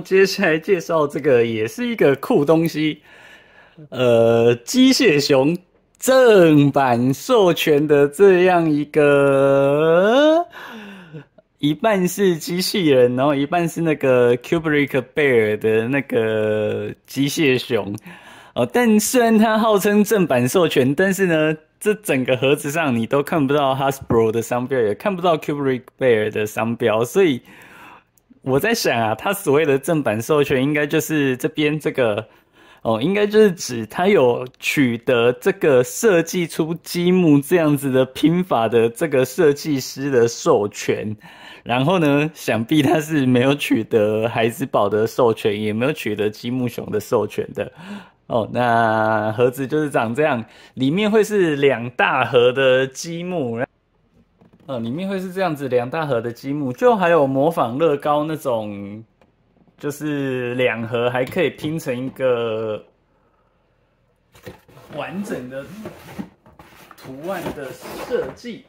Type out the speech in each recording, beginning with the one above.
接下来介绍这个也是一个酷东西，呃，机械熊正版授权的这样一个，一半是机器人，然后一半是那个 Kubrick Bear 的那个机械熊。哦，但虽然它号称正版授权，但是呢，这整个盒子上你都看不到 Hasbro 的商标，也看不到 Kubrick Bear 的商标，所以。我在想啊，他所谓的正版授权，应该就是这边这个哦，应该就是指他有取得这个设计出积木这样子的拼法的这个设计师的授权。然后呢，想必他是没有取得孩之宝的授权，也没有取得积木熊的授权的。哦，那盒子就是长这样，里面会是两大盒的积木。呃，里面会是这样子，两大盒的积木，就还有模仿乐高那种，就是两盒还可以拼成一个完整的图案的设计。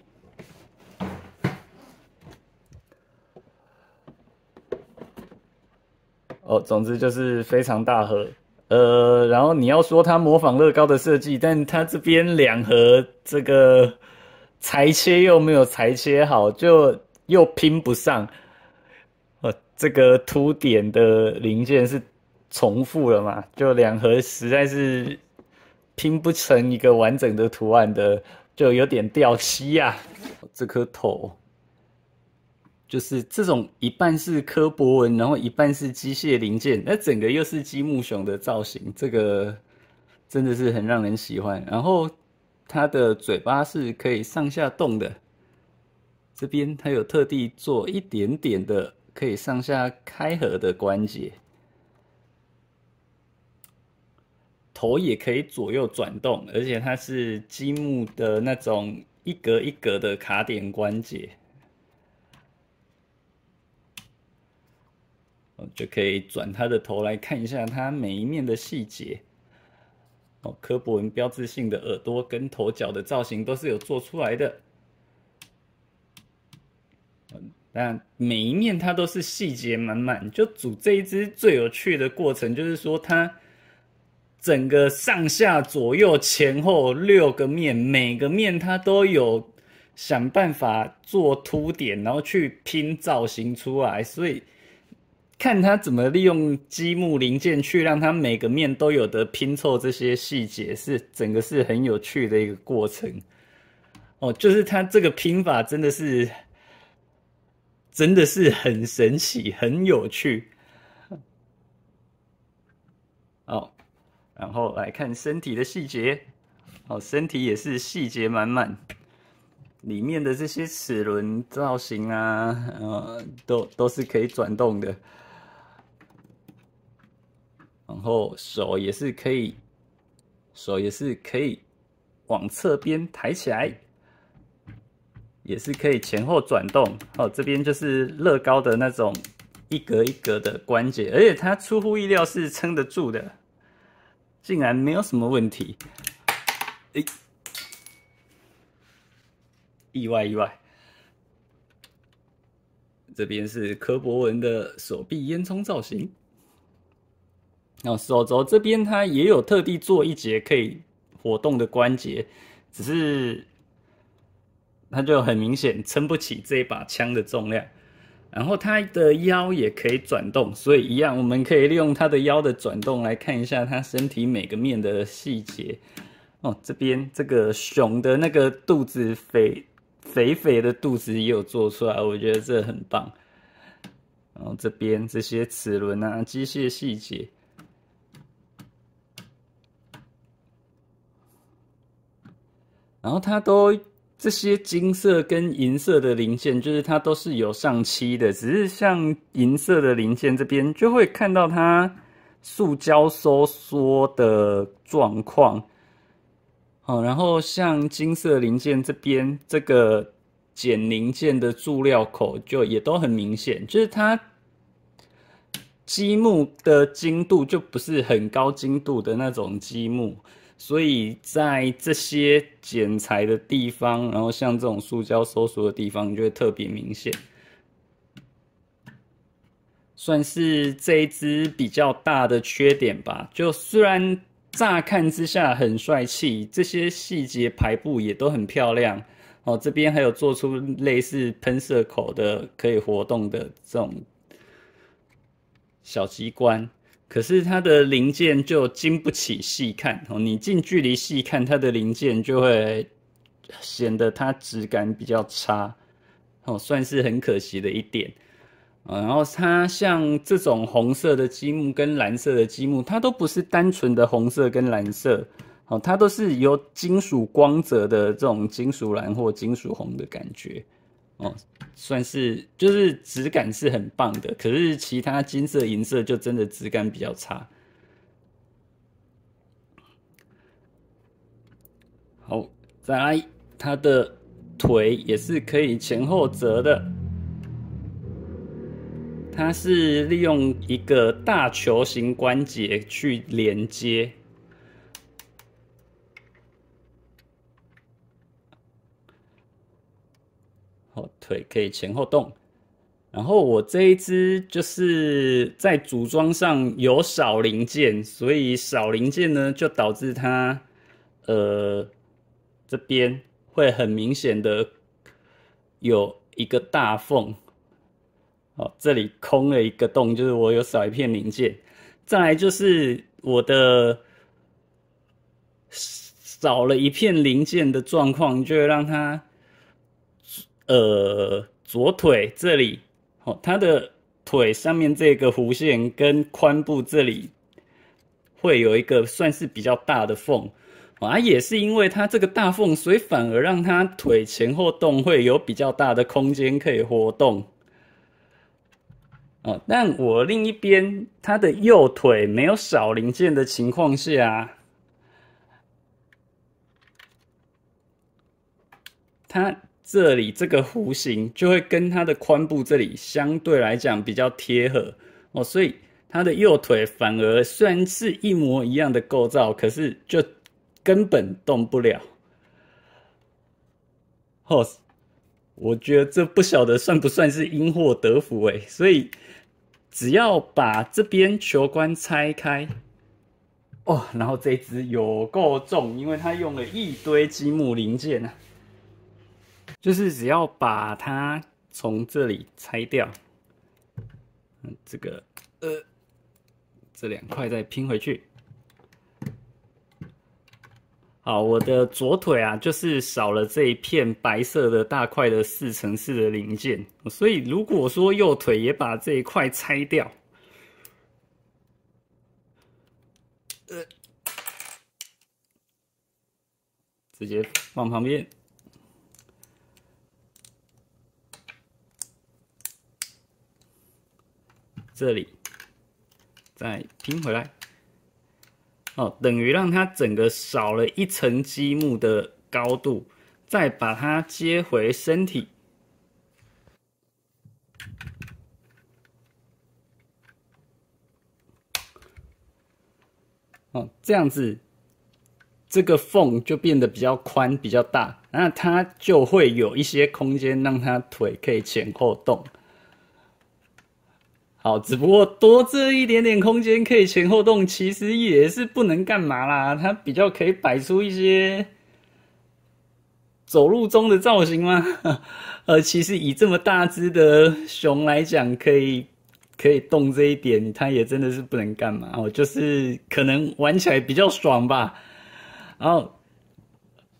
哦，总之就是非常大盒，呃，然后你要说它模仿乐高的设计，但它这边两盒这个。裁切又没有裁切好，就又拼不上。呃，这个凸点的零件是重复了嘛？就两盒实在是拼不成一个完整的图案的，就有点掉漆啊。这颗头就是这种一半是柯博文，然后一半是机械零件，那整个又是积木熊的造型，这个真的是很让人喜欢。然后。它的嘴巴是可以上下动的，这边它有特地做一点点的可以上下开合的关节，头也可以左右转动，而且它是积木的那种一格一格的卡点关节，我就可以转它的头来看一下它每一面的细节。哦，科博文标志性的耳朵跟头角的造型都是有做出来的。但每一面它都是细节满满。就组这一只最有趣的过程，就是说它整个上下左右前后六个面，每个面它都有想办法做凸点，然后去拼造型出来，所以。看他怎么利用积木零件去让他每个面都有的拼凑这些细节，是整个是很有趣的一个过程。哦，就是他这个拼法真的是，真的是很神奇、很有趣。哦，然后来看身体的细节。哦，身体也是细节满满，里面的这些齿轮造型啊，呃，都都是可以转动的。然后手也是可以，手也是可以往侧边抬起来，也是可以前后转动。哦，这边就是乐高的那种一格一格的关节，而且它出乎意料是撑得住的，竟然没有什么问题。哎，意外意外。这边是柯博文的手臂烟囱造型。然后手肘这边它也有特地做一节可以活动的关节，只是它就很明显撑不起这一把枪的重量。然后它的腰也可以转动，所以一样，我们可以利用它的腰的转动来看一下它身体每个面的细节。哦，这边这个熊的那个肚子肥肥肥的肚子也有做出来，我觉得这很棒。然后这边这些齿轮啊，机械细节。然后它都这些金色跟银色的零件，就是它都是有上漆的，只是像银色的零件这边就会看到它塑胶收缩的状况。哦，然后像金色零件这边，这个减零件的注料口就也都很明显，就是它积木的精度就不是很高精度的那种积木。所以在这些剪裁的地方，然后像这种塑胶收缩的地方，就会特别明显，算是这一支比较大的缺点吧。就虽然乍看之下很帅气，这些细节排布也都很漂亮哦。这边还有做出类似喷射口的可以活动的这种小机关。可是它的零件就经不起细看哦，你近距离细看它的零件就会显得它质感比较差哦，算是很可惜的一点。然后它像这种红色的积木跟蓝色的积木，它都不是单纯的红色跟蓝色哦，它都是有金属光泽的这种金属蓝或金属红的感觉。哦，算是就是质感是很棒的，可是其他金色、银色就真的质感比较差。好，再来，它的腿也是可以前后折的，它是利用一个大球形关节去连接。腿可以前后动，然后我这一只就是在组装上有少零件，所以少零件呢就导致它呃这边会很明显的有一个大缝，哦，这里空了一个洞，就是我有少一片零件。再来就是我的少了一片零件的状况，就会让它。呃，左腿这里，哦，他的腿上面这个弧线跟髋部这里会有一个算是比较大的缝，啊，也是因为他这个大缝，所以反而让他腿前后动会有比较大的空间可以活动。哦，但我另一边他的右腿没有少零件的情况下，它。这里这个弧形就会跟它的髋部这里相对来讲比较贴合哦，所以它的右腿反而虽然是一模一样的构造，可是就根本动不了。哦，我觉得这不晓得算不算是因祸得福哎，所以只要把这边球关拆开哦，然后这只有够重，因为它用了一堆积木零件呢。就是只要把它从这里拆掉，这个呃这两块再拼回去。好，我的左腿啊，就是少了这一片白色的大块的四乘四的零件，所以如果说右腿也把这一块拆掉，呃，直接放旁边。这里再拼回来，哦，等于让它整个少了一层积木的高度，再把它接回身体。哦，这样子，这个缝就变得比较宽比较大，那它就会有一些空间，让它腿可以前后动。好，只不过多这一点点空间可以前后动，其实也是不能干嘛啦。它比较可以摆出一些走路中的造型吗？呃，其实以这么大只的熊来讲，可以可以动这一点，它也真的是不能干嘛。哦，就是可能玩起来比较爽吧。然后，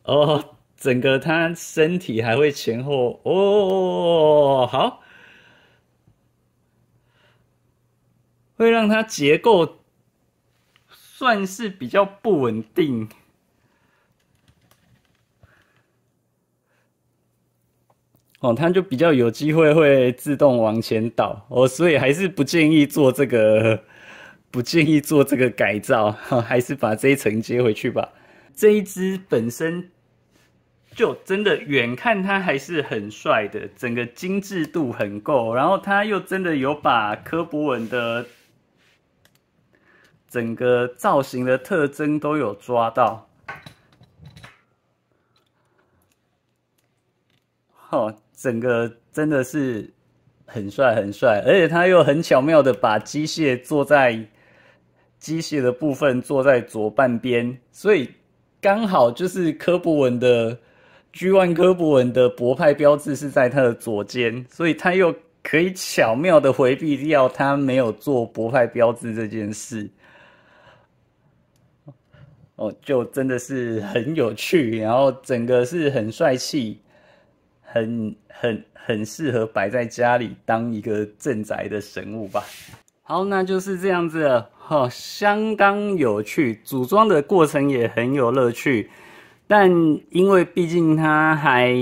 哦，整个它身体还会前后哦，好。会让它结构算是比较不稳定哦，它就比较有机会会自动往前倒哦，所以还是不建议做这个，不建议做这个改造，还是把这一层接回去吧。这一只本身就真的远看它还是很帅的，整个精致度很够，然后它又真的有把科博文的。整个造型的特征都有抓到，好，整个真的是很帅很帅，而且他又很巧妙的把机械坐在机械的部分坐在左半边，所以刚好就是科博文的 g One 科博文的博派标志是在他的左肩，所以他又可以巧妙的回避掉他没有做博派标志这件事。哦，就真的是很有趣，然后整个是很帅气，很很很适合摆在家里当一个镇宅的神物吧。好，那就是这样子，了，哈，相当有趣，组装的过程也很有乐趣。但因为毕竟它还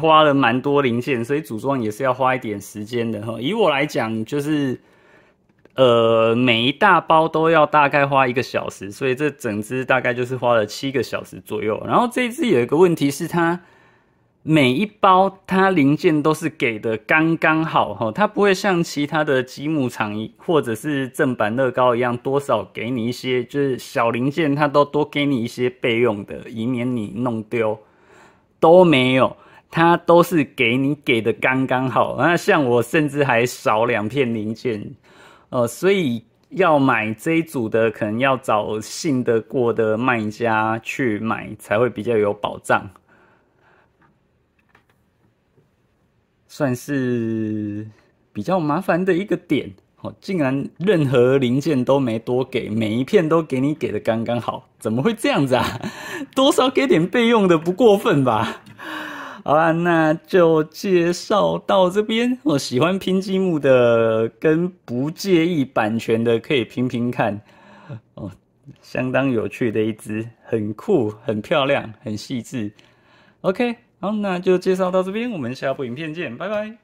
花了蛮多零件，所以组装也是要花一点时间的，哈。以我来讲，就是。呃，每一大包都要大概花一个小时，所以这整只大概就是花了七个小时左右。然后这只有一个问题是，它每一包它零件都是给的刚刚好哈，它不会像其他的积木厂或者是正版乐高一样，多少给你一些，就是小零件它都多给你一些备用的，以免你弄丢都没有，它都是给你给的刚刚好那像我甚至还少两片零件。呃，所以要买这一组的，可能要找信得过的卖家去买，才会比较有保障。算是比较麻烦的一个点。哦，竟然任何零件都没多给，每一片都给你给的刚刚好，怎么会这样子啊？多少给点备用的，不过分吧？好啦，那就介绍到这边。我喜欢拼积木的跟不介意版权的可以拼拼看。哦，相当有趣的一只，很酷、很漂亮、很细致。OK，好，那就介绍到这边，我们下部影片见，拜拜。